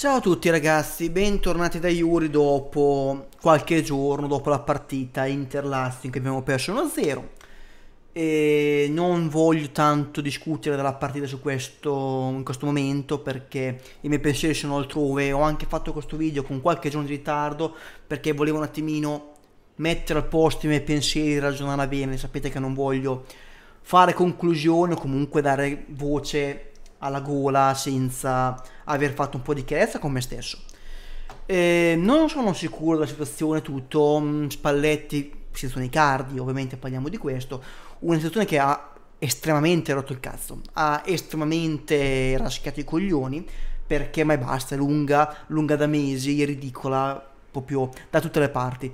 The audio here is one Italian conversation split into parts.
Ciao a tutti ragazzi, bentornati da Yuri dopo qualche giorno dopo la partita Interlasting che abbiamo perso 1-0 e non voglio tanto discutere della partita su questo, in questo momento perché i miei pensieri sono altrove ho anche fatto questo video con qualche giorno di ritardo perché volevo un attimino mettere al posto i miei pensieri, ragionare bene sapete che non voglio fare conclusioni o comunque dare voce alla gola senza aver fatto un po' di chiarezza con me stesso. E non sono sicuro della situazione, tutto, mm, Spalletti, situazione Icardi, ovviamente parliamo di questo, una situazione che ha estremamente rotto il cazzo, ha estremamente raschiato i coglioni, perché mai basta, è lunga, lunga da mesi, è ridicola, proprio da tutte le parti.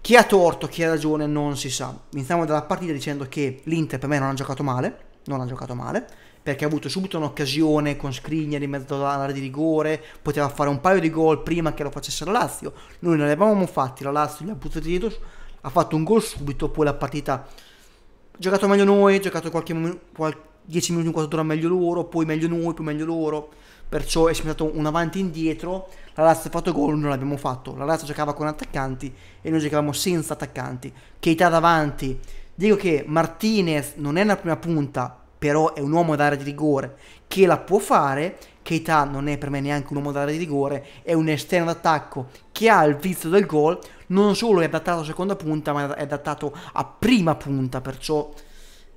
Chi ha torto, chi ha ragione non si sa. Iniziamo dalla partita dicendo che l'Inter per me non ha giocato male, non ha giocato male, perché ha avuto subito un'occasione con Skriniar in mezzo all'area di rigore, poteva fare un paio di gol prima che lo facesse la Lazio, noi non li avevamo fatti, la Lazio gli ha buttato dietro, ha fatto un gol subito, poi la partita ha giocato meglio noi, ha giocato qualche, qualche 10 minuti, un quarto d'ora meglio loro, poi meglio noi, poi meglio loro, perciò è stato un avanti e indietro, la Lazio ha fatto gol, non l'abbiamo fatto, la Lazio giocava con attaccanti e noi giocavamo senza attaccanti, Keita davanti, dico che Martinez non è la prima punta, però è un uomo d'area di rigore che la può fare. Keita non è per me neanche un uomo d'area di rigore, è un esterno d'attacco che ha il vizio del gol, non solo è adattato a seconda punta, ma è adattato a prima punta, perciò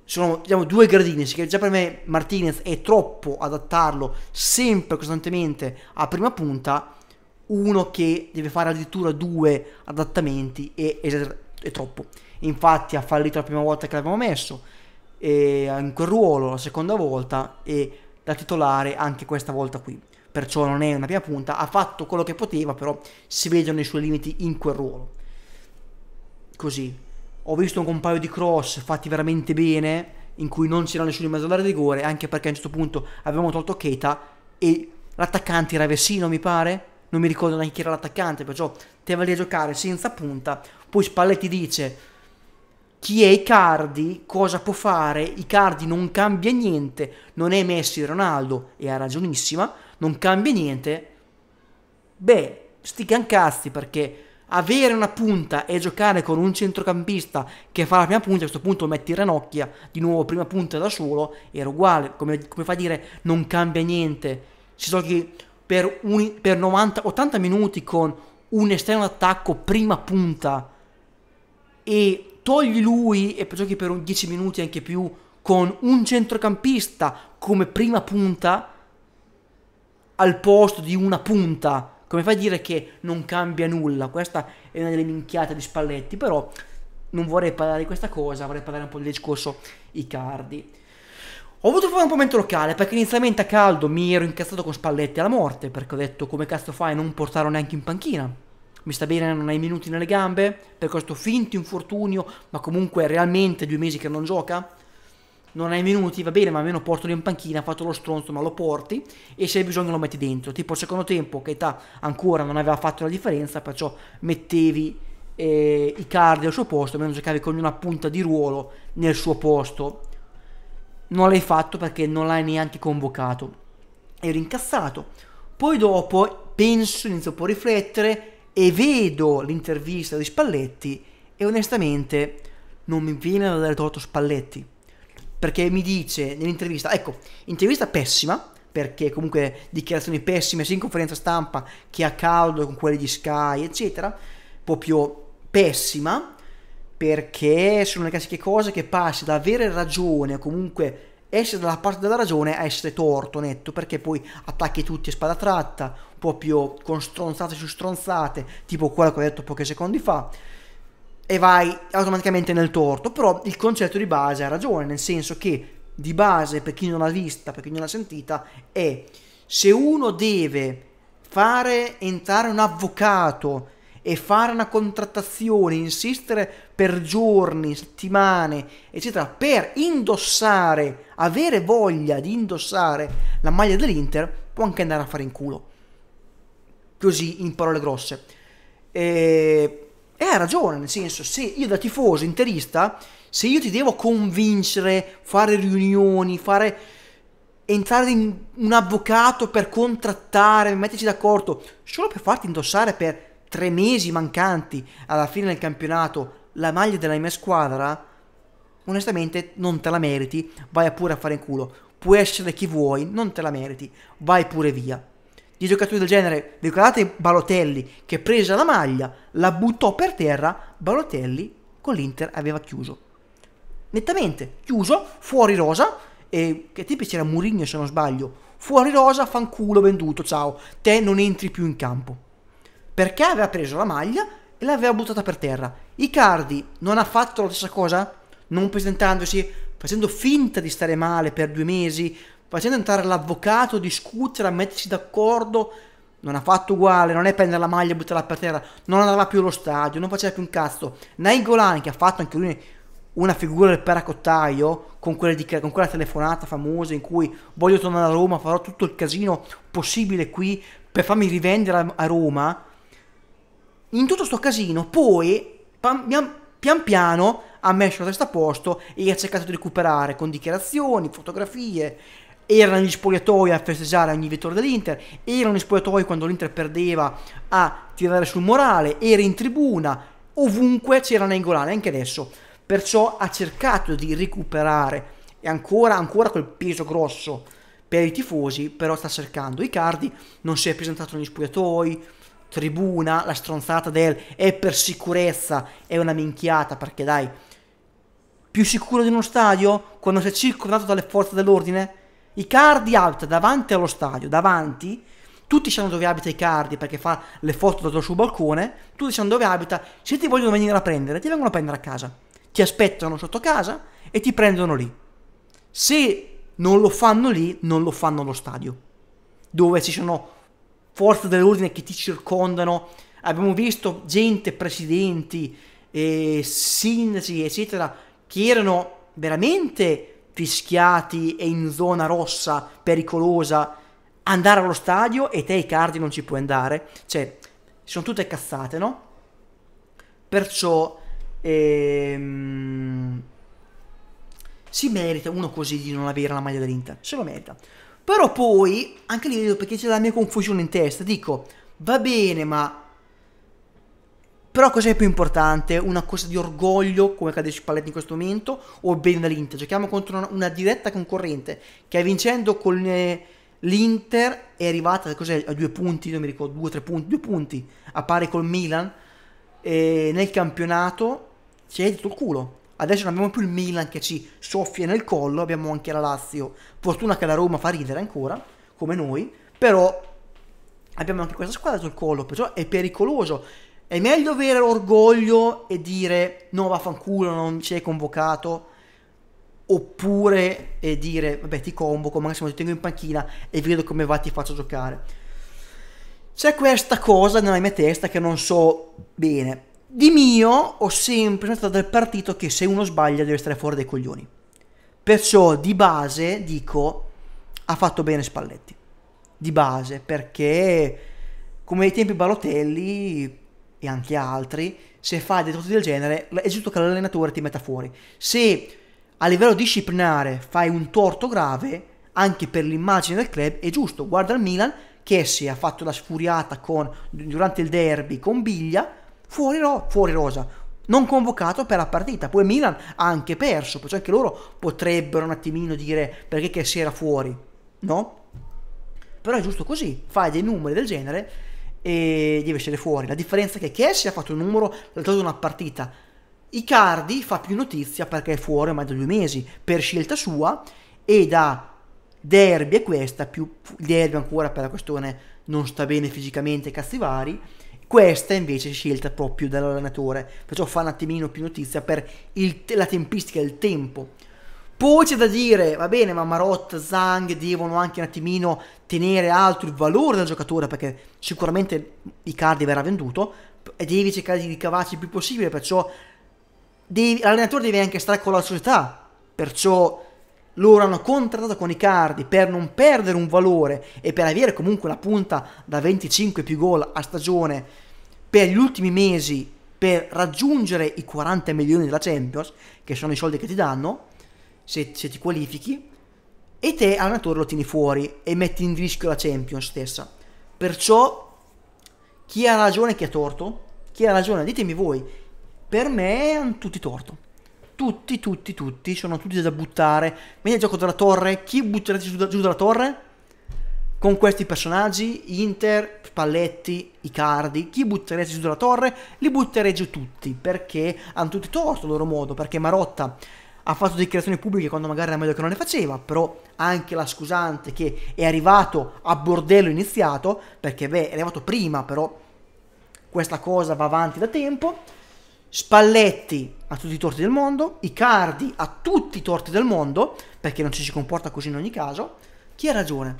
sono diciamo, due gradini, che già per me Martinez è troppo adattarlo sempre costantemente a prima punta, uno che deve fare addirittura due adattamenti è, è, è troppo. Infatti ha fallito la prima volta che l'abbiamo messo, e eh, in quel ruolo la seconda volta e da titolare anche questa volta qui. Perciò non è una prima punta, ha fatto quello che poteva, però si vedono i suoi limiti in quel ruolo. Così. Ho visto un paio di cross fatti veramente bene, in cui non c'era nessuno in mezzo alla rigore, anche perché a un certo punto avevamo tolto Keita e l'attaccante era Vessino, mi pare. Non mi ricordo neanche chi era l'attaccante, perciò te va lì a giocare senza punta. Poi Spalletti dice chi è Icardi, cosa può fare, Icardi non cambia niente, non è Messi Ronaldo, e ha ragionissima, non cambia niente, beh, sti cancazzi perché avere una punta e giocare con un centrocampista che fa la prima punta, a questo punto metti Ranocchia, di nuovo prima punta da solo, era uguale, come, come fa a dire, non cambia niente, si giochi per, un, per 90, 80 minuti con un esterno d'attacco prima punta e togli lui e giochi per 10 minuti anche più con un centrocampista come prima punta al posto di una punta. Come fai a dire che non cambia nulla? Questa è una delle minchiate di Spalletti, però non vorrei parlare di questa cosa, vorrei parlare un po' del discorso Icardi. Ho voluto fare un commento locale perché inizialmente a caldo mi ero incazzato con Spalletti alla morte perché ho detto come cazzo fai a non portarlo neanche in panchina mi sta bene, non hai minuti nelle gambe per questo finto infortunio, ma comunque realmente due mesi che non gioca. Non hai minuti, va bene, ma almeno portalo in panchina, ha fatto lo stronzo, ma lo porti e se hai bisogno lo metti dentro. Tipo al secondo tempo, che età ancora non aveva fatto la differenza, perciò mettevi eh, cardi al suo posto, almeno giocavi con una punta di ruolo nel suo posto. Non l'hai fatto perché non l'hai neanche convocato. Ero incassato. Poi dopo, penso, inizio un po' a riflettere, e vedo l'intervista di Spalletti e onestamente non mi viene da dare torto Spalletti perché mi dice nell'intervista, ecco, intervista pessima perché comunque dichiarazioni pessime sia in conferenza stampa che a caldo con quelli di Sky eccetera, proprio pessima perché sono le classiche cose che passi da avere ragione o comunque essere dalla parte della ragione a essere torto, netto, perché poi attacchi tutti a spada tratta, proprio con stronzate su stronzate, tipo quello che ho detto pochi secondi fa, e vai automaticamente nel torto, però il concetto di base ha ragione, nel senso che di base, per chi non l'ha vista, per chi non l'ha sentita, è se uno deve fare entrare un avvocato e fare una contrattazione, insistere per giorni, settimane, eccetera, per indossare, avere voglia di indossare la maglia dell'Inter, può anche andare a fare in culo. Così, in parole grosse. E, e ha ragione, nel senso, se io da tifoso interista, se io ti devo convincere, fare riunioni, fare entrare in un avvocato per contrattare, metterci d'accordo, solo per farti indossare, per tre mesi mancanti alla fine del campionato la maglia della mia squadra, onestamente non te la meriti, vai pure a fare in culo. Puoi essere chi vuoi, non te la meriti, vai pure via. Di giocatori del genere, vi ricordate Balotelli che prese la maglia, la buttò per terra, Balotelli con l'Inter aveva chiuso. Nettamente, chiuso, fuori rosa, e che tipi c'era Murigno se non sbaglio, fuori rosa, fanculo, venduto, ciao, te non entri più in campo perché aveva preso la maglia e l'aveva buttata per terra. Icardi non ha fatto la stessa cosa? Non presentandosi, facendo finta di stare male per due mesi, facendo entrare l'avvocato, discutere, a mettersi d'accordo. Non ha fatto uguale, non è prendere la maglia e buttarla per terra, non andava più allo stadio, non faceva più un cazzo. Nainggolan, che ha fatto anche lui una figura del paracottaio, con, di, con quella telefonata famosa in cui voglio tornare a Roma, farò tutto il casino possibile qui per farmi rivendere a Roma, in tutto sto casino, poi pian, piano ha messo la testa a posto e ha cercato di recuperare con dichiarazioni, fotografie. Erano gli spogliatoi a festeggiare ogni vittoria dell'Inter, erano gli spogliatoi quando l'Inter perdeva a tirare sul morale, era in tribuna, ovunque c'era Nainggolan, anche adesso. Perciò ha cercato di recuperare e ancora, ancora quel peso grosso per i tifosi, però sta cercando. Icardi non si è presentato negli spogliatoi, tribuna la stronzata del è per sicurezza è una minchiata perché dai più sicuro di uno stadio quando sei circondato dalle forze dell'ordine i cardi abita davanti allo stadio davanti tutti sanno dove abita i cardi perché fa le foto dal suo balcone tutti sanno dove abita se ti vogliono venire a prendere ti vengono a prendere a casa ti aspettano sotto casa e ti prendono lì se non lo fanno lì non lo fanno allo stadio dove ci sono forze dell'ordine che ti circondano, abbiamo visto gente, presidenti, eh, sindaci, eccetera, che erano veramente fischiati e in zona rossa, pericolosa, andare allo stadio e te i cardi non ci puoi andare, cioè sono tutte cazzate, no? Perciò ehm, si merita uno così di non avere la maglia dell'Inter, se lo merita. Però poi, anche lì vedo perché c'è la mia confusione in testa, dico, va bene, ma... Però cos'è più importante? Una cosa di orgoglio, come cade su Spalletti in questo momento, o bene l'Inter? Giochiamo contro una, una, diretta concorrente che vincendo con eh, l'Inter è arrivata cos'è, a due punti, non mi ricordo, due o tre punti, due punti, a pari col Milan, e nel campionato ci hai detto il culo. Adesso non abbiamo più il Milan che ci soffia nel collo, abbiamo anche la Lazio. Fortuna che la Roma fa ridere ancora, come noi, però abbiamo anche questa squadra sul collo, perciò è pericoloso. È meglio avere orgoglio e dire no vaffanculo, non ci hai convocato, oppure dire vabbè ti convoco, magari se ti tengo in panchina e vedo come va ti faccio giocare. C'è questa cosa nella mia testa che non so bene, di mio ho sempre stato del partito che se uno sbaglia deve stare fuori dai coglioni. Perciò di base dico ha fatto bene Spalletti. Di base perché come ai tempi Balotelli e anche altri, se fai dei trucchi del genere è giusto che l'allenatore ti metta fuori. Se a livello disciplinare fai un torto grave, anche per l'immagine del club è giusto. Guarda il Milan che si è fatto la sfuriata con, durante il derby con Biglia fuori, ro- fuori rosa, non convocato per la partita. Poi Milan ha anche perso, perciò cioè anche loro potrebbero un attimino dire perché che si era fuori, no? Però è giusto così, fai dei numeri del genere e devi essere fuori. La differenza è che Kessi ha fatto un numero, l'ha dato una partita. Icardi fa più notizia perché è fuori ormai da due mesi, per scelta sua, e da derby è questa, più derby ancora per la questione non sta bene fisicamente, cazzi vari, questa invece è scelta proprio dall'allenatore, perciò fa un attimino più notizia per il, la tempistica, il tempo. Poi c'è da dire, va bene, ma Marot, Zang devono anche un attimino tenere alto il valore del giocatore, perché sicuramente Icardi verrà venduto, e devi cercare di ricavarci il più possibile, perciò devi, l'allenatore deve anche stare con la società, perciò loro hanno contrattato con i Icardi per non perdere un valore e per avere comunque la punta da 25 più gol a stagione per gli ultimi mesi per raggiungere i 40 milioni della Champions, che sono i soldi che ti danno, se, se ti qualifichi, e te allenatore lo tieni fuori e metti in rischio la Champions stessa. Perciò chi ha ragione e chi ha torto? Chi ha ragione? Ditemi voi. Per me hanno tutti torto. Tutti, tutti, tutti, sono tutti da buttare. Vieni il gioco della torre, chi butterete giù, giù dalla torre? Con questi personaggi, Inter, Spalletti, Icardi, chi butterete giù dalla torre? Li butterei giù tutti, perché hanno tutti torto a loro modo, perché Marotta ha fatto dichiarazioni pubbliche quando magari era meglio che non le faceva, però anche la scusante che è arrivato a bordello iniziato, perché beh, è arrivato prima, però questa cosa va avanti da tempo. Spalletti a tutti i torti del mondo, Icardi a tutti i torti del mondo, perché non ci si comporta così in ogni caso, chi ha ragione?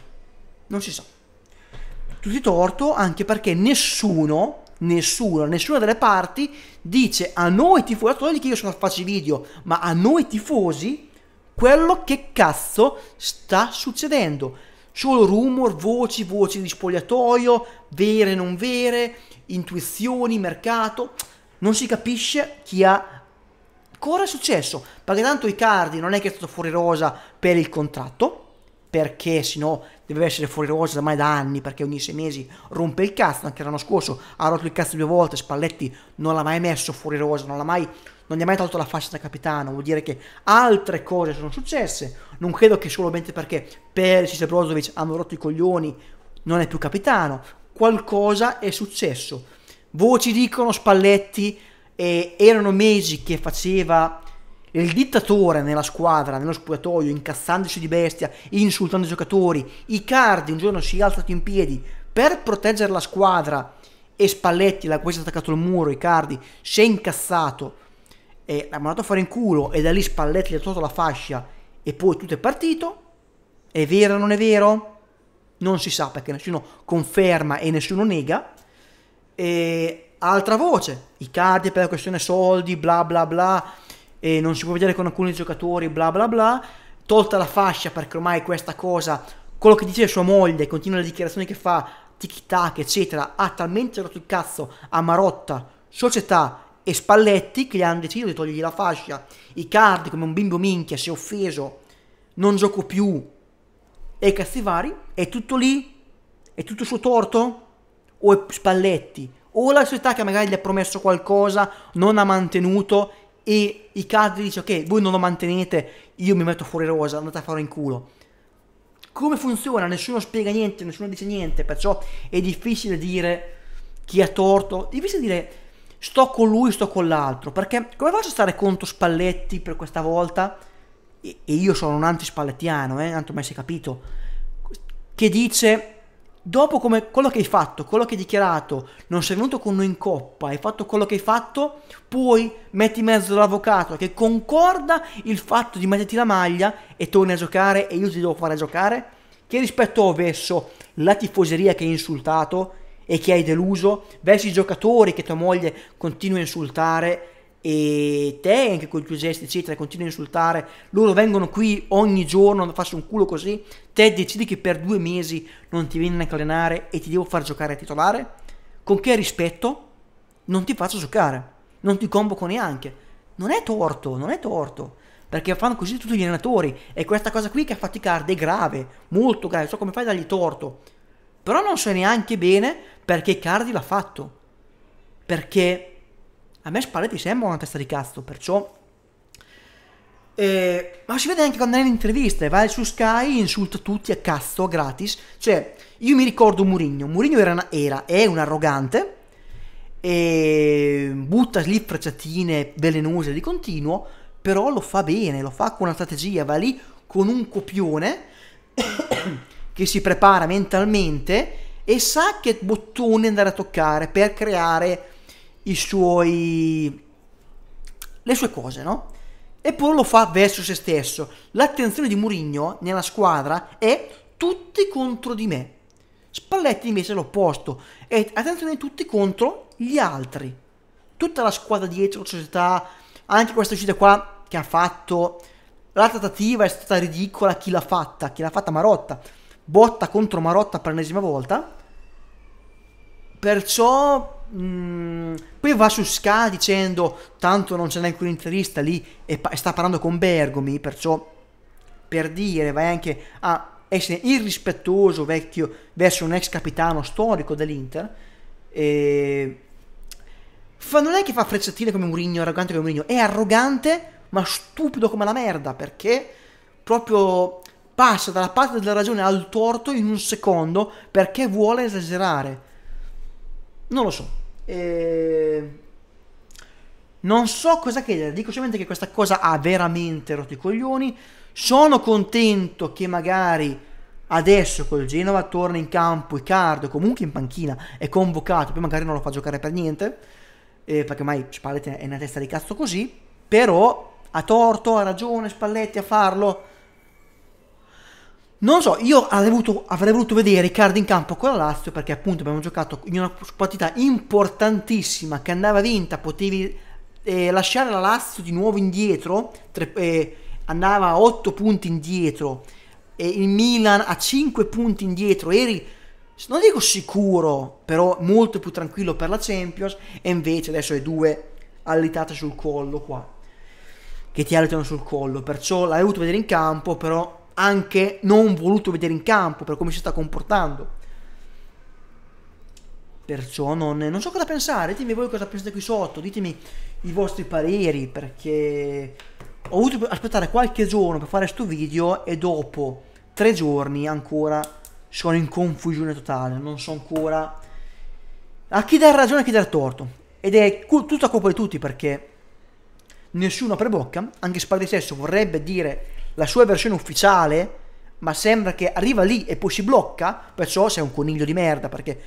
Non si sa. Tutti torto anche perché nessuno, nessuno, nessuna delle parti dice a noi tifosi, non che io sono a i video, ma a noi tifosi quello che cazzo sta succedendo. Solo rumor, voci, voci di spogliatoio, vere non vere, intuizioni, mercato. Non si capisce chi ha Cosa è successo? Perché tanto Icardi non è che è stato fuori rosa per il contratto, perché sennò deve essere fuori rosa ormai da anni, perché ogni sei mesi rompe il cazzo, anche l'anno scorso ha rotto il cazzo due volte, Spalletti non l'ha mai messo fuori rosa, non l'ha mai non gli ha mai tolto la fascia da capitano, vuol dire che altre cose sono successe. Non credo che solamente perché Perisic e Brozovic hanno rotto i coglioni non è più capitano. Qualcosa è successo. Voci dicono Spalletti e erano mesi che faceva il dittatore nella squadra, nello spogliatoio, incazzandosi di bestia, insultando i giocatori. Icardi un giorno si è alzato in piedi per proteggere la squadra e Spalletti, da cui si attaccato al muro, Icardi, si è incazzato e l'ha mandato a fare in culo e da lì Spalletti gli ha tolto la fascia e poi tutto è partito. È vero o non è vero? Non si sa perché nessuno conferma e nessuno nega. E altra voce, i Icardi per questione soldi, bla bla bla, e non si può vedere con alcuni giocatori, bla bla bla, tolta la fascia perché ormai questa cosa, quello che dice sua moglie, continua le dichiarazioni che fa, tic tac eccetera, ha talmente rotto il cazzo a Marotta, società e Spalletti che gli hanno deciso di togliergli la fascia, i Icardi come un bimbo minchia si è offeso, non gioco più, e Castivari, è tutto lì? È tutto suo torto? O è Spalletti? o la società che magari gli ha promesso qualcosa, non ha mantenuto e i cardi dice ok, voi non lo mantenete, io mi metto fuori rosa, andate a fare in culo. Come funziona? Nessuno spiega niente, nessuno dice niente, perciò è difficile dire chi ha torto, è difficile dire sto con lui, sto con l'altro, perché come faccio a stare contro Spalletti per questa volta? E io sono un anti-spallettiano, eh, tanto mai si è capito, che dice dopo come quello che hai fatto, quello che hai dichiarato, non sei venuto con noi in coppa, hai fatto quello che hai fatto, poi metti in mezzo l'avvocato che concorda il fatto di metterti la maglia e torni a giocare e io ti devo fare giocare? Che rispetto ho verso la tifoseria che hai insultato e che hai deluso, verso i giocatori che tua moglie continua a insultare e te anche con i tuoi gesti eccetera continui a insultare loro vengono qui ogni giorno a farsi un culo così te decidi che per due mesi non ti vieni a allenare e ti devo far giocare a titolare con che rispetto non ti faccio giocare non ti convoco neanche non è torto non è torto perché fanno così tutti gli allenatori e questa cosa qui che ha fatti Card è grave, molto grave, so come fai a dargli torto. Però non so neanche bene perché Cardi l'ha fatto. Perché a me Spalletti sembra una testa di cazzo, perciò... Eh, ma si vede anche quando è in interviste, va su Sky, insulta tutti a cazzo, gratis. Cioè, io mi ricordo Murigno, Murigno era, era è un arrogante, e butta lì frecciatine velenose di continuo, però lo fa bene, lo fa con una strategia, va lì con un copione che si prepara mentalmente e sa che bottone andare a toccare per creare i suoi le sue cose, no? Eppure lo fa verso se stesso. L'attenzione di Murigno nella squadra è tutti contro di me. Spalletti invece è l'opposto. È attenzione tutti contro gli altri. Tutta la squadra dietro, la società, anche questa uscita qua che ha fatto. La trattativa è stata ridicola. Chi l'ha fatta? Chi l'ha fatta Marotta? Botta contro Marotta per l'ennesima volta. Perciò... Mh, mm, poi va su Ska dicendo tanto non c'è neanche un'intervista lì e pa sta parlando con Bergomi, perciò per dire vai anche a essere irrispettoso vecchio verso un ex capitano storico dell'Inter. E... Fa, non è che fa frecciatine come Mourinho, arrogante come Mourinho, è arrogante ma stupido come la merda perché proprio passa dalla parte della ragione al torto in un secondo perché vuole esagerare. Non lo so. Ehm, non so cosa chiedere, dico semplicemente che questa cosa ha veramente rotto i coglioni. Sono contento che magari adesso col Genova torna in campo Icardo, comunque in panchina, è convocato, poi magari non lo fa giocare per niente, eh, perché mai Spalletti è una testa di cazzo così, però ha torto, ha ragione Spalletti a farlo non so, io avrei voluto, avrei voluto vedere Riccardo in campo con la Lazio perché appunto abbiamo giocato in una partita importantissima che andava vinta, potevi eh, lasciare la Lazio di nuovo indietro, tre, eh, andava a 8 punti indietro, e il Milan a 5 punti indietro, eri non dico sicuro, però molto più tranquillo per la Champions e invece adesso hai due allitate sul collo qua, che ti alliano sul collo, perciò l'avrei voluto vedere in campo, però anche non voluto vedere in campo per come si sta comportando. Perciò non, non so cosa pensare, ditemi voi cosa pensate qui sotto, ditemi i vostri pareri perché ho dovuto aspettare qualche giorno per fare questo video e dopo tre giorni ancora sono in confusione totale, non so ancora a chi dar ragione e a chi dar torto. Ed è tutta colpa di tutti perché nessuno apre bocca, anche Spade stesso vorrebbe dire la sua versione ufficiale, ma sembra che arriva lì e poi si blocca, perciò sei un coniglio di merda perché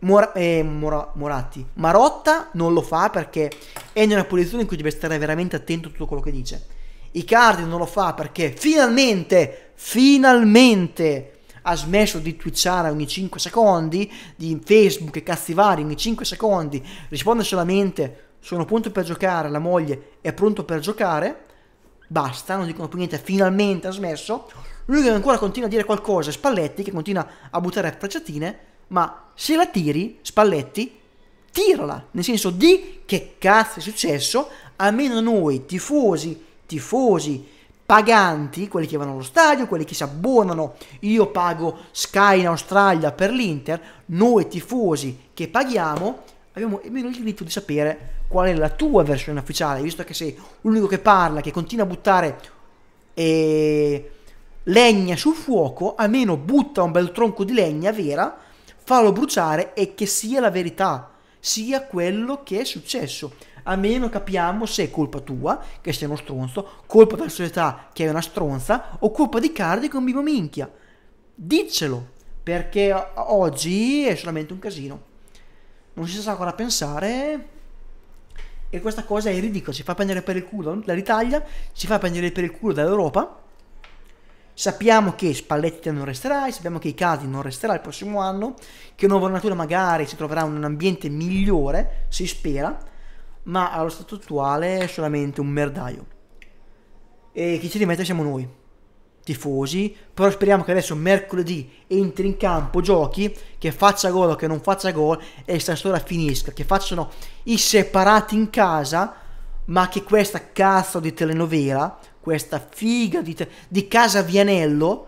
Mor- eh, Mor- Moratti. Marotta non lo fa perché è in una posizione in cui deve stare veramente attento a tutto quello che dice. Icardi non lo fa perché finalmente, finalmente ha smesso di twitchare ogni 5 secondi, di Facebook e cazzi vari ogni 5 secondi, risponde solamente sono pronto per giocare, la moglie è pronto per giocare, basta, non dicono più niente, finalmente ha smesso. Lui che ancora continua a dire qualcosa, Spalletti che continua a buttare frecciatine, ma se la tiri, Spalletti, tirala, nel senso di che cazzo è successo, almeno noi tifosi, tifosi, paganti, quelli che vanno allo stadio, quelli che si abbonano, io pago Sky in Australia per l'Inter, noi tifosi che paghiamo, abbiamo almeno il diritto di sapere qual è la tua versione ufficiale, visto che sei l'unico che parla, che continua a buttare eh, legna sul fuoco, almeno butta un bel tronco di legna vera, fallo bruciare e che sia la verità, sia quello che è successo. A meno capiamo se è colpa tua, che sei uno stronzo, colpa della società, che è una stronza, o colpa di Cardi, con è bimbo minchia. Diccelo, perché oggi è solamente un casino non si sa cosa pensare e questa cosa è ridicola, si fa prendere per il culo dall'Italia, si fa prendere per il culo dall'Europa. Sappiamo che Spalletti non resterà, sappiamo che Icardi non resterà il prossimo anno, che Nuova Natura magari si troverà in un ambiente migliore, si spera, ma allo stato attuale è solamente un merdaio. E chi ci rimette siamo noi tifosi, però speriamo che adesso mercoledì entri in campo, giochi, che faccia gol o che non faccia gol e questa storia finisca, che facciano i separati in casa, ma che questa cazzo di telenovela, questa figa di, te- di casa Vianello,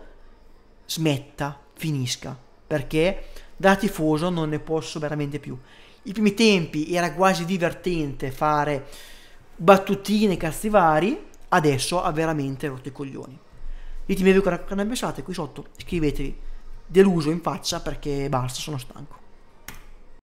smetta, finisca, perché da tifoso non ne posso veramente più. I primi tempi era quasi divertente fare battutine castivari, adesso ha veramente rotto i coglioni ditemi voi cosa ne pensate qui sotto, scrivetevi, deluso in faccia perché basta, sono stanco.